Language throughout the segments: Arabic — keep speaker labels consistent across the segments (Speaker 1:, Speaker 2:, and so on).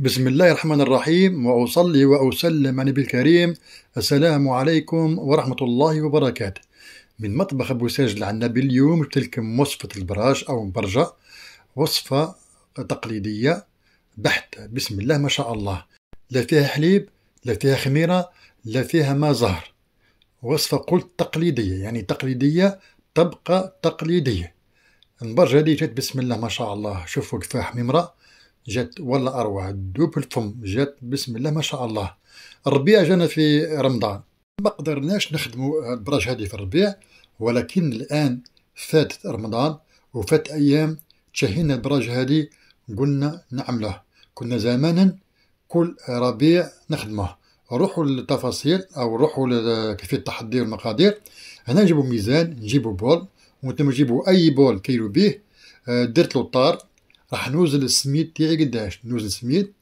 Speaker 1: بسم الله الرحمن الرحيم وأصلي وأسلم على النبي الكريم السلام عليكم ورحمة الله وبركاته من مطبخ أبو ساجد العنبي اليوم جبت لكم وصفة البراش أو برجة وصفة تقليدية بحتة بسم الله ما شاء الله لا فيها حليب لا فيها خميرة لا فيها ما زهر وصفة قلت تقليدية يعني تقليدية تبقى تقليدية البرجة دي جات بسم الله ما شاء الله شوفوا كفاح حميمرة جات ولا أروع دوبل فم جات بسم الله ما شاء الله الربيع جانا في رمضان ما قدرناش نخدموا البراج هذه في الربيع ولكن الآن فاتت رمضان وفات أيام تشهينا البراج هذه قلنا نعمله كنا زمانا كل ربيع نخدمه روحوا للتفاصيل أو روحوا كيفية التحضير والمقادير هنا نجيبوا ميزان نجيبوا بول وانتم نجيبوا أي بول كيلو بيه آه، درت له الطار راح نوزل السميد تاعي قداش نوزل السميد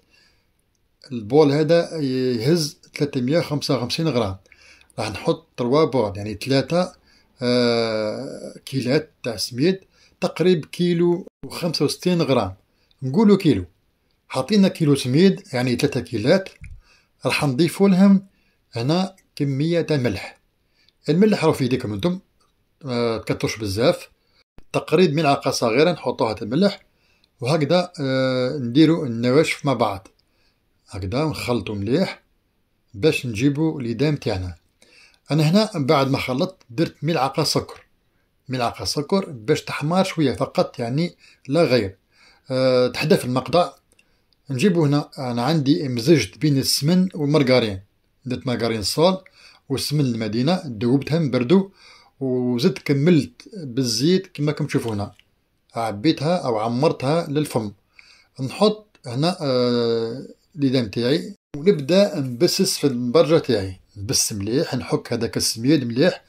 Speaker 1: البول هذا يهز 355 غرام راح نحط 3 بول يعني 3 آه كيلات تاع سميد تقريب كيلو و65 غرام نقولوا كيلو حطينا كيلو سميد يعني 3 كيلات راح نضيفوا لهم هنا كمية ملح الملح راه في يديكم انتم آه تكترش بزاف تقريب ملعقة صغيرة نحطوها تاع الملح وهكذا آه، نديرو النواشف مع بعض هكذا نخلطو مليح باش نجيبو ليدام تاعنا انا هنا بعد ما خلطت درت ملعقه سكر ملعقه سكر باش تحمر شويه فقط يعني لا غير أه تحدث المقطع نجيبو هنا انا عندي مزجت بين السمن والمارغرين درت مارغرين صول والسمن المدينه ذوبتهم بردو وزدت كملت بالزيت كما كم تشوفوا هنا عبيتها او عمرتها للفم نحط هنا آه، اليدين تاعي ونبدا نبسس في البرجه تاعي نبس مليح نحك هذاك السميد مليح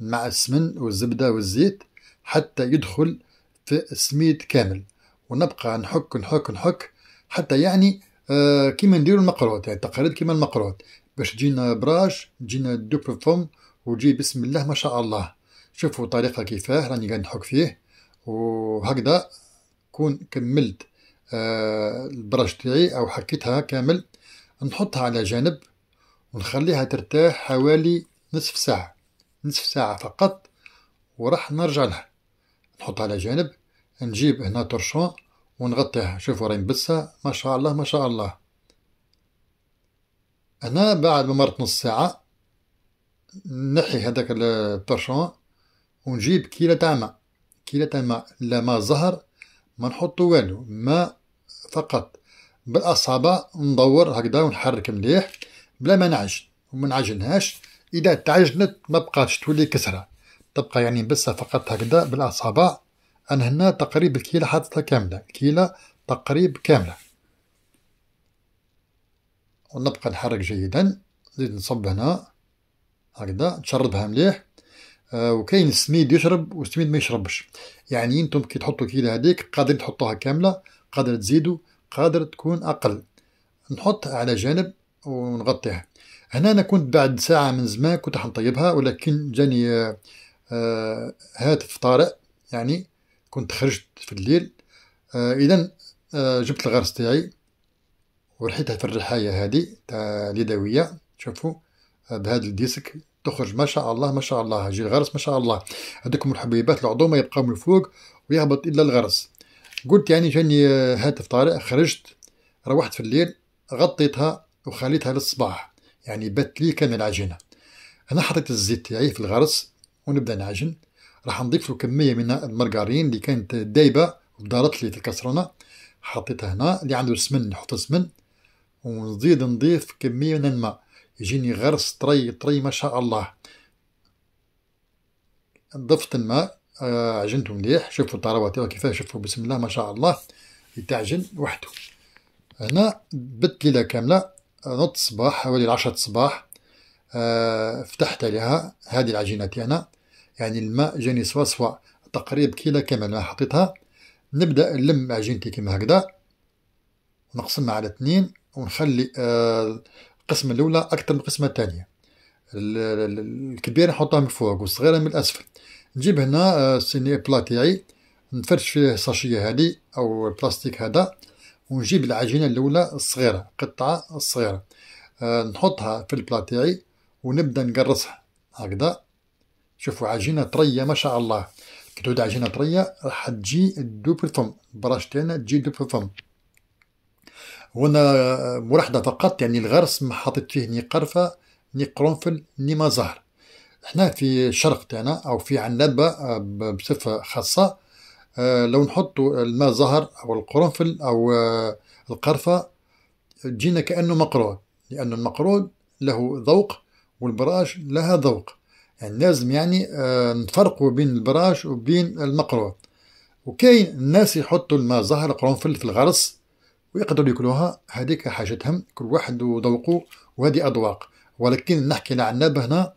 Speaker 1: مع السمن والزبده والزيت حتى يدخل في السميد كامل ونبقى نحك نحك نحك حتى يعني آه، كيما نديرو المقروط يعني تقاليد كيما المقروط باش تجينا براش تجينا دوبل فم وتجي بسم الله ما شاء الله شوفوا الطريقه كيفاه راني قاعد نحك فيه وهكذا كون كملت آه، البراش تاعي او حكيتها كامل نحطها على جانب ونخليها ترتاح حوالي نصف ساعة نصف ساعة فقط وراح نرجع لها نحطها على جانب نجيب هنا ترشون ونغطيها شوفوا راهي مبسة ما شاء الله ما شاء الله هنا بعد ما مرت نص ساعة نحي هذاك الترشون ونجيب كيلة تاع ماء كي لا ما ظهر ما نحطو والو ما فقط بالاصابع ندور هكذا ونحرك مليح بلا ما نعجن وما نعجنهاش اذا تعجنت ما بقاش تولي كسره تبقى يعني بس فقط هكذا بالاصابع انا هنا تقريب الكيله حاطتها كامله كيله تقريب كامله ونبقى نحرك جيدا نزيد نصب هنا هكذا نشربها مليح وكاين السميد يشرب والسميد ما يشربش يعني انتم كي تحطوا كيلة هذيك قادرين تحطوها كامله قادر تزيدوا قادر تكون اقل نحط على جانب ونغطيها هنا انا كنت بعد ساعه من زمان كنت حنطيبها ولكن جاني آه، هاتف طارئ يعني كنت خرجت في الليل آه، اذا آه، جبت الغرس تاعي ورحيتها في الرحايه هذه تاع اليدويه شوفوا بهذا الديسك تخرج ما شاء الله ما شاء الله يجي الغرس ما شاء الله هذوكم الحبيبات العظومة يبقى من فوق ويهبط إلا الغرس قلت يعني جاني هاتف طارئ خرجت روحت في الليل غطيتها وخليتها للصباح يعني بات لي كان العجينة أنا حطيت الزيت تاعي في الغرس ونبدا نعجن راح نضيف له كمية من المارغرين اللي كانت دايبة ودارت لي في الكسرونة حطيتها هنا اللي عنده سمن نحط السمن ونزيد نضيف كمية من الماء يجيني غرس طري طري ما شاء الله ضفت الماء آه، عجنته مليح شوفوا الطراوه تاعو كيفاش شوفوا بسم الله ما شاء الله يتعجن وحده هنا بت ليله كامله نط الصباح حوالي العشرة الصباح آه، فتحت عليها هذه العجينة تاعنا يعني الماء جاني سوا سوا تقريب كيلو كامل ما حطيتها نبدأ نلم عجينتي كما هكذا نقسمها على اثنين ونخلي آه، القسمة الأولى أكثر من القسمة الثانية الكبيرة نحطها من فوق والصغيرة من الأسفل نجيب هنا سيني آه، بلا تاعي نفرش فيه الساشية هذه أو البلاستيك هذا ونجيب العجينة الأولى الصغيرة قطعة صغيره آه، نحطها في البلا تاعي ونبدا نقرصها هكذا شوفوا عجينة طرية ما شاء الله كي تعود عجينة طرية راح تجي تدوب الفم براش تاعنا تجي تدوب الفم هنا ملاحظه فقط يعني الغرس ما حاطط فيه ني قرفه ني قرنفل ني ما زهر احنا في الشرق تاعنا او في عنابه بصفه خاصه آه، لو نحط الماء زهر او القرنفل او آه، القرفه جينا كانه مقروء لان المقروء له ذوق والبراش لها ذوق يعني لازم يعني آه، نفرق بين البراش وبين المقروء وكاين الناس يحطوا الماء زهر قرنفل في الغرس ويقدروا ياكلوها هذيك حاجتهم كل واحد وذوقه وهذه اذواق ولكن نحكي على العناب هنا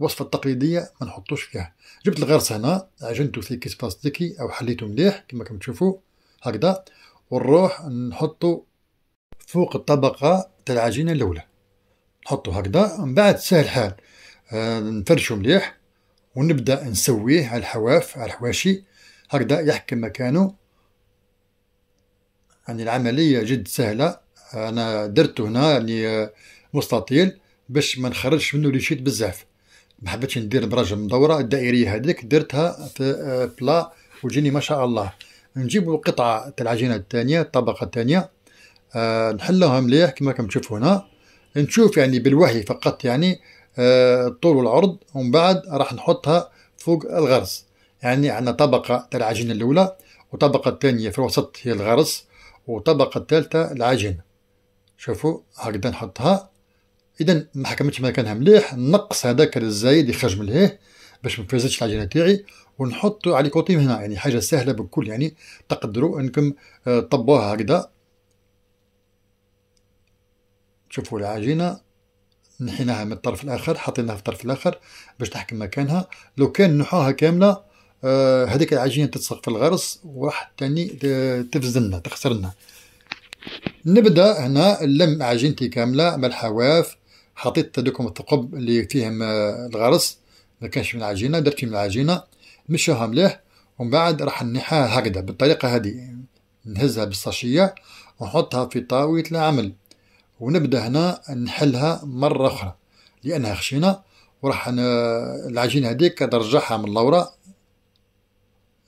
Speaker 1: الوصفة التقليدية ما نحطوش فيها جبت الغرس هنا عجنته في كيس بلاستيكي أو حليته مليح كما كم تشوفوا هكذا ونروح نحطه فوق الطبقة تاع العجينة الأولى نحطه هكذا من بعد سهل الحال آه نفرشه مليح ونبدا نسويه على الحواف على الحواشي هكذا يحكم مكانه يعني العمليه جد سهله انا درته هنا يعني مستطيل باش ما نخرجش منه شيت بزاف ما حبيتش ندير براجم مدوره الدائريه هذيك درتها في آه، بلا وجيني ما شاء الله نجيب القطعه تاع العجينه الثانيه الطبقه الثانيه أه نحلوها مليح كما راكم تشوفوا هنا نشوف يعني بالوحي فقط يعني أه الطول والعرض ومن بعد راح نحطها فوق الغرز يعني عندنا طبقه تاع العجينه الاولى وطبقه الثانيه في الوسط هي الغرز والطبقة الثالثة العجينة شوفوا هكذا نحطها إذا ما حكمتش مكانها مليح نقص هذاك الزايد يخرج من لهيه باش ما تفرزتش العجينة تاعي ونحطو على كوتيم هنا يعني حاجة سهلة بالكل يعني تقدروا أنكم تطبوها آه، هكذا شوفوا العجينة نحيناها من الطرف الآخر حطيناها في الطرف الآخر باش تحكم مكانها لو كان نحوها كاملة آه، هذيك العجينه تتصق في الغرس وراح تاني تفزلنا تخسرنا نبدا هنا نلم عجينتي كامله مع الحواف حطيت هذوكم الثقب اللي فيهم آه، الغرس ما كانش من العجينه درت فيه من العجينه مشوها مليح ومن بعد راح نحاها هكذا بالطريقه هذه نهزها بالصاشيه ونحطها في طاويه العمل ونبدا هنا نحلها مره اخرى لانها خشينه وراح العجينه هذيك نرجعها من لورا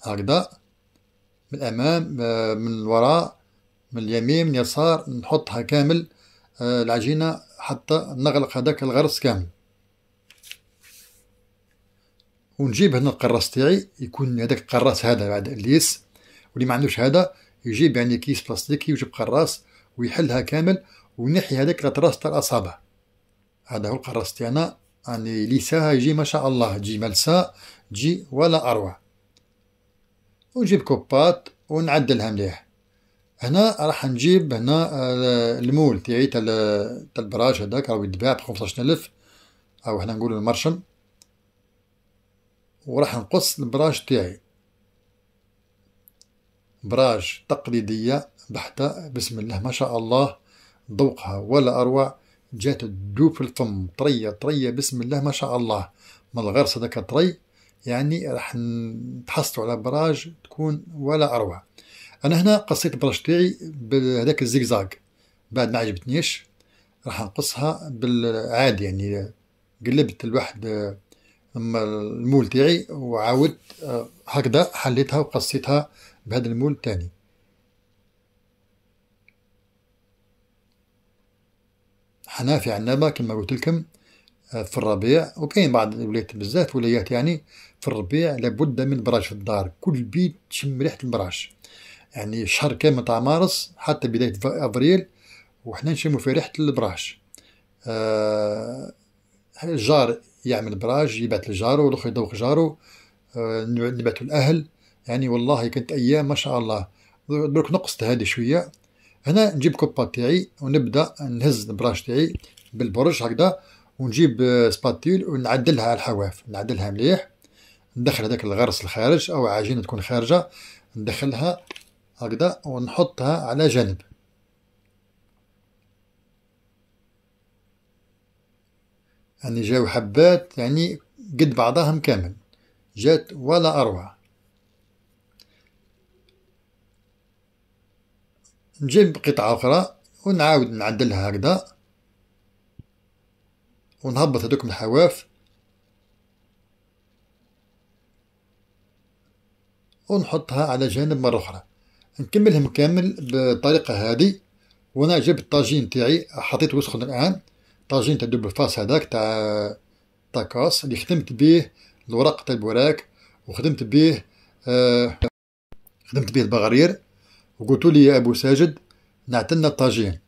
Speaker 1: هكذا من الامام آه، من الوراء من اليمين من اليسار نحطها كامل آه، العجينه حتى نغلق هذاك الغرس كامل ونجيب هنا القراص تاعي يكون هذاك القراص هذا بعد الليس واللي ما عندوش هذا يجيب يعني كيس بلاستيكي ويجيب قراص ويحلها كامل وينحي هذاك الاطراس تاع الاصابع هذا هو القراص تاعنا يعني ليساها يجي ما شاء الله تجي ملساء تجي ولا اروع ونجيب كوبات ونعدلها مليح هنا راح نجيب هنا آه، المول تاعي تاع البراش هذاك راهو يتباع ب 15000 او حنا نقولو المرشم وراح نقص البراش تاعي براج تقليدية بحتة بسم الله ما شاء الله ذوقها ولا أروع جات تدوب في الفم طرية طرية بسم الله ما شاء الله من الغرس هذاك طري يعني راح تحصلوا على براج تكون ولا أروع أنا هنا قصيت البراج تاعي بهذاك الزيكزاك بعد ما عجبتنيش راح نقصها بالعادي يعني قلبت الواحد المول تاعي وعاودت آه، هكذا حليتها وقصيتها بهذا المول الثاني حنافي عنابة كما قلت لكم آه، في الربيع وكاين بعض الولايات بزاف ولايات يعني في الربيع لابد من براش في الدار كل بيت تشم ريحه البراش يعني شهر كامل تاع مارس حتى بدايه ابريل وحنا نشمو في ريحه البراش الجار آه، يعمل براج يبعث لجارو والاخر يدوق جارو نبعثوا آه، نبعثو الاهل يعني والله كانت ايام ما شاء الله درك نقصت هذه شويه هنا نجيب كوبا تاعي ونبدا نهز البراش تاعي بالبرش هكذا ونجيب سباتيل ونعدلها على الحواف نعدلها مليح ندخل هذاك الغرس الخارج او عجينه تكون خارجه ندخلها هكذا ونحطها على جنب يعني جاو حبات يعني قد بعضهم كامل جات ولا اروع نجيب قطعه اخرى ونعاود نعدلها هكذا ونهبط هذوك الحواف ونحطها على جانب مرة أخرى نكملهم كامل بالطريقة هذه وأنا جبت الطاجين تاعي حطيته يسخن الآن طاجين تاع دوبل فاس هذاك تاع تاع اللي خدمت بيه الورق تاع طيب البوراك وخدمت بيه آه خدمت بيه البغرير وقلت لي يا أبو ساجد نعتنا الطاجين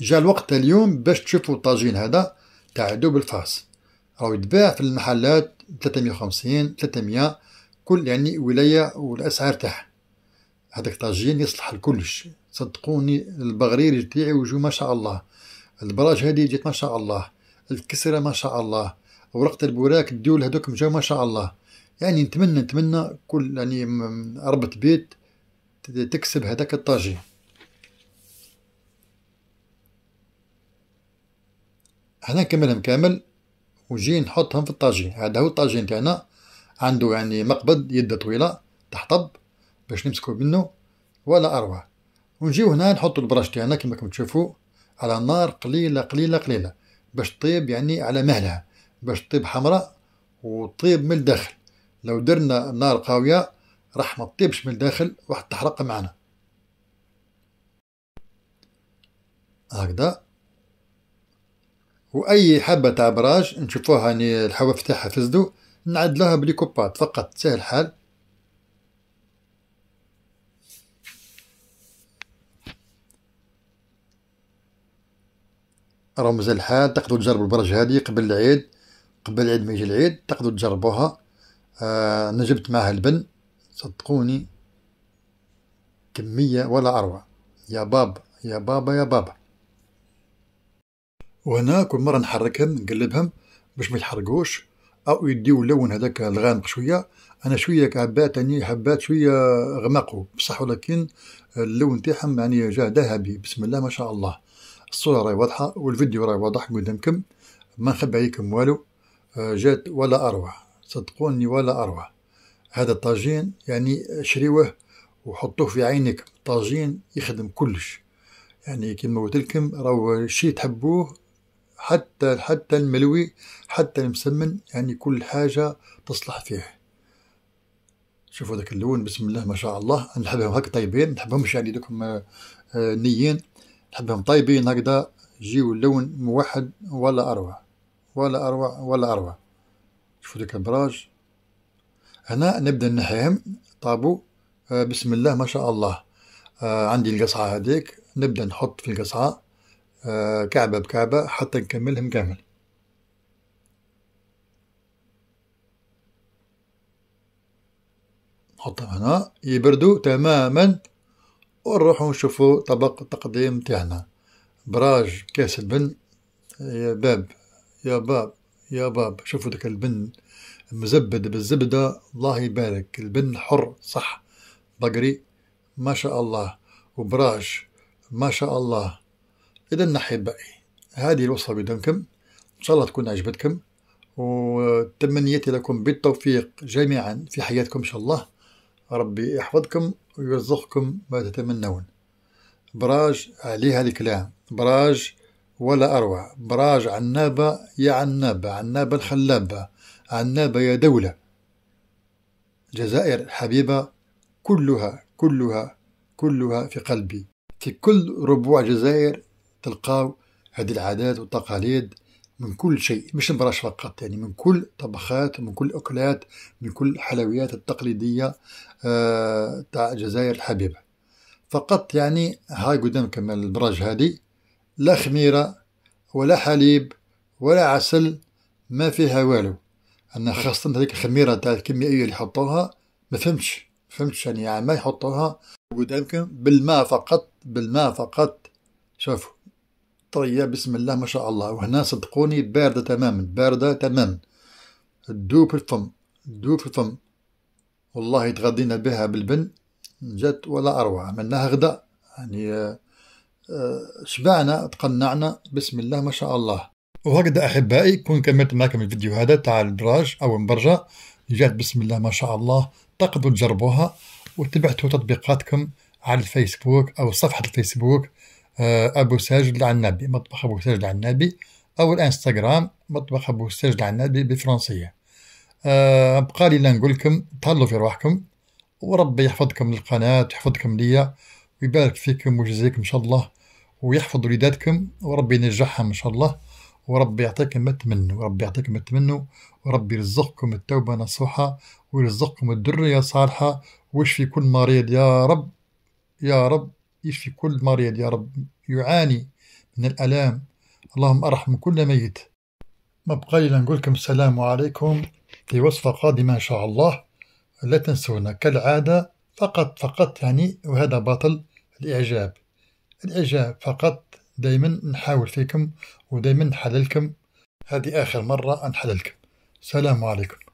Speaker 1: جاء الوقت اليوم باش تشوفوا الطاجين هذا تاع دوبل فاس راهو يتباع في المحلات 350 300 كل يعني ولايه والاسعار تاعها هذاك طاجين يصلح لكلش صدقوني البغرير تاعي وجو ما شاء الله البراج هذه جات ما شاء الله الكسرة ما شاء الله ورقة البوراك الدول هذوك جاو ما شاء الله يعني نتمنى نتمنى كل يعني ربة بيت تكسب هذاك الطاجين حنا نكملهم كامل ونجي نحطهم في الطاجين هذا هو الطاجين تاعنا عنده يعني مقبض يده طويله تحطب باش نمسكو منه ولا اروع ونجيو هنا نحطو البراش تاعنا كما راكم تشوفوا على نار قليله قليله قليله باش تطيب يعني على مهلها باش تطيب حمراء وتطيب من الداخل لو درنا نار قاويه راح ما تطيبش من الداخل وراح تحرق معنا هكذا واي حبه تاع براج نشوفوها ني الحواف تاعها فزدو نعدلوها بليكوبات فقط سهل الحال رمز الحال تقدروا تجربوا البرج هذه قبل العيد قبل العيد ما يجي العيد تقدروا تجربوها آه انا جبت معها البن صدقوني كمية ولا أروع يا بابا يا بابا يا بابا وهنا كل مره نحركهم نقلبهم باش ما يتحرقوش او يديو اللون هذاك الغامق شويه انا شويه كعبات يعني حبات شويه غمقوا بصح ولكن اللون تاعهم يعني جا ذهبي بسم الله ما شاء الله الصوره راهي واضحه والفيديو راهي واضح قدامكم ما نخبي عليكم والو آه، جات ولا اروع صدقوني ولا اروع هذا الطاجين يعني شريوه وحطوه في عينك الطاجين يخدم كلش يعني كما قلت لكم راهو شي تحبوه حتى حتى الملوي حتى المسمن يعني كل حاجة تصلح فيه شوفوا ذاك اللون بسم الله ما شاء الله نحبهم هكا طيبين نحبهمش يعني دوكم آه، آه، نيين نحبهم طيبين هكذا يجيو اللون موحد ولا أروع ولا أروع ولا أروع شوفوا ذاك البراج هنا نبدا نحيهم طابو آه، بسم الله ما شاء الله عندي القصعة هذيك نبدا نحط في القصعة آه، كعبة بكعبة حتى نكملهم كامل نحطهم هنا يبردوا تماما ونروحوا نشوفوا طبق التقديم تاعنا براج كاس البن يا باب يا باب يا باب شوفوا ذاك البن مزبد بالزبدة الله يبارك البن حر صح بقري ما شاء الله وبراج ما شاء الله إذا نحيت بقى هذه الوصفة بدمكم إن شاء الله تكون عجبتكم وتمنيتي لكم بالتوفيق جميعا في حياتكم إن شاء الله ربي يحفظكم ويرزقكم ما تتمنون براج عليها الكلام براج ولا أروع براج عنابة يا عنابة عنابة الخلابة عنابة يا دولة جزائر حبيبة كلها كلها كلها في قلبي في كل ربوع جزائر تلقاو هذه العادات والتقاليد من كل شيء مش البراش فقط يعني من كل طبخات ومن كل أكلات من كل الحلويات التقليدية آه، تاع الجزائر الحبيبة فقط يعني هاي قدامكم البراج هذه لا خميرة ولا حليب ولا عسل ما فيها والو أنا خاصة هذيك الخميرة تاع الكيميائية اللي حطوها ما فهمتش فهمتش يعني ما يحطوها قدامكم بالماء فقط بالماء فقط شوفوا طريه بسم الله ما شاء الله وهنا صدقوني بارده تماما بارده تماما دو في الفم دو في الفم والله تغدينا بها بالبن جات ولا اروع عملناها غدا يعني آه، آه، شبعنا تقنعنا بسم الله ما شاء الله وهكذا احبائي كون كملت معكم الفيديو هذا تاع الدراج او المبرجه جات بسم الله ما شاء الله تقدروا تجربوها وتبعتوا تطبيقاتكم على الفيسبوك او صفحه الفيسبوك آه، أبو ساجد العنابي مطبخ أبو ساجد العنابي أو الانستغرام مطبخ أبو ساجد العنابي بالفرنسية آه، بقى لي نقول لكم تهلوا في روحكم وربي يحفظكم للقناة ويحفظكم ليا ويبارك فيكم ويجزيكم إن شاء الله ويحفظ وليداتكم وربي ينجحهم إن شاء الله وربي يعطيكم ما تمنوا وربي يعطيكم ما تمنوا وربي يرزقكم التوبة نصوحة ويرزقكم الدرية صالحة ويشفي كل مريض يا رب يا رب يشفي كل مريض يا رب يعاني من الآلام اللهم أرحم كل ميت ما بقى لي نقولكم السلام عليكم في وصفة قادمة إن شاء الله لا تنسونا كالعادة فقط فقط يعني وهذا باطل الإعجاب الإعجاب فقط دايما نحاول فيكم ودايما نحللكم هذه آخر مرة نحللكم السلام عليكم